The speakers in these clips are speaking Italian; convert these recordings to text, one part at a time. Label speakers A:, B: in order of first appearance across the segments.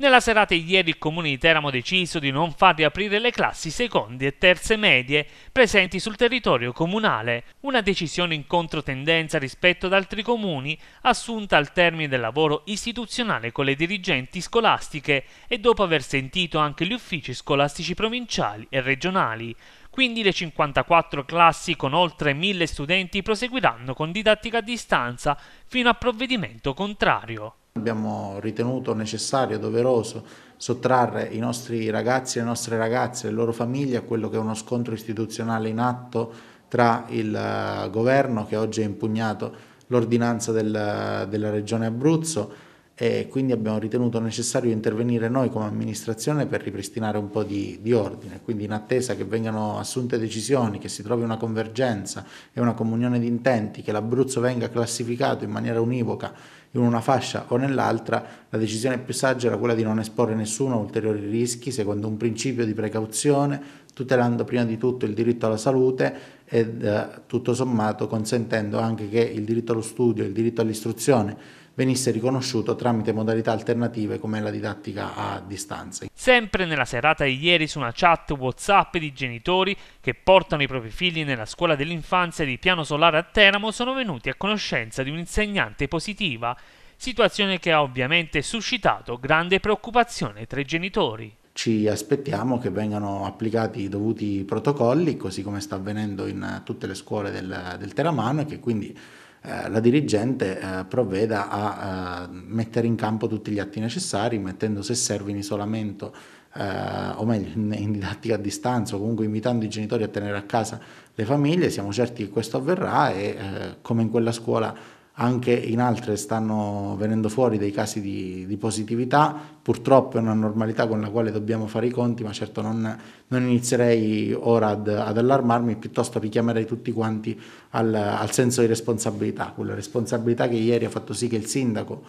A: Nella serata di ieri il comune di Teramo ha deciso di non far riaprire le classi secondi e terze medie presenti sul territorio comunale, una decisione in controtendenza rispetto ad altri comuni assunta al termine del lavoro istituzionale con le dirigenti scolastiche e dopo aver sentito anche gli uffici scolastici provinciali e regionali. Quindi le 54 classi con oltre 1000 studenti proseguiranno con didattica a distanza fino a provvedimento contrario.
B: Abbiamo ritenuto necessario, doveroso, sottrarre i nostri ragazzi, e le nostre ragazze, le loro famiglie a quello che è uno scontro istituzionale in atto tra il eh, governo che oggi ha impugnato l'ordinanza della Regione Abruzzo e quindi abbiamo ritenuto necessario intervenire noi come amministrazione per ripristinare un po' di, di, ordine, quindi in attesa che vengano assunte decisioni, che si trovi una convergenza e una comunione di intenti, che l'Abruzzo venga classificato in maniera univoca in una fascia o nell'altra, la decisione più saggia era quella di non esporre nessuno a ulteriori rischi secondo un principio di precauzione, tutelando prima di tutto il diritto alla salute e eh, tutto sommato consentendo anche che il diritto allo studio, il diritto all'istruzione venisse riconosciuto tramite modalità alternative come la didattica a distanza.
A: Sempre nella serata di ieri su una chat WhatsApp di genitori che portano i propri figli nella scuola dell'infanzia di Piano Solare a Teramo sono venuti a conoscenza di un'insegnante positiva, situazione che ha ovviamente suscitato grande preoccupazione tra i genitori
B: ci aspettiamo che vengano applicati i dovuti protocolli, così come sta avvenendo in tutte le scuole del, del Teramano, e che quindi eh, la dirigente eh, provveda a eh, mettere in campo tutti gli atti necessari, mettendo se serve in isolamento eh, o meglio in, in didattica a distanza o comunque invitando i genitori a tenere a casa le famiglie, siamo certi che questo avverrà e eh, come in quella scuola anche in altre stanno venendo fuori dei casi di, di, positività, purtroppo è una normalità con la quale dobbiamo fare i conti, ma certo non, non inizierei ora ad, ad, allarmarmi, piuttosto richiamerei tutti quanti al, al, senso di responsabilità, quella responsabilità che ieri ha fatto sì che il sindaco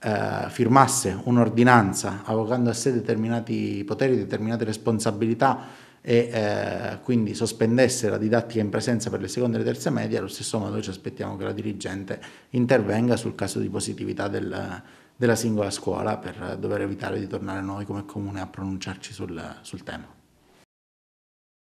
B: eh, firmasse un'ordinanza avvocando a sé determinati poteri, determinate responsabilità e eh, quindi sospendesse la didattica in presenza per le seconde e le terze medie, allo stesso modo ci aspettiamo che la dirigente intervenga sul caso di positività del, della singola scuola per eh, dover
A: evitare di tornare noi come comune a pronunciarci sul, sul tema.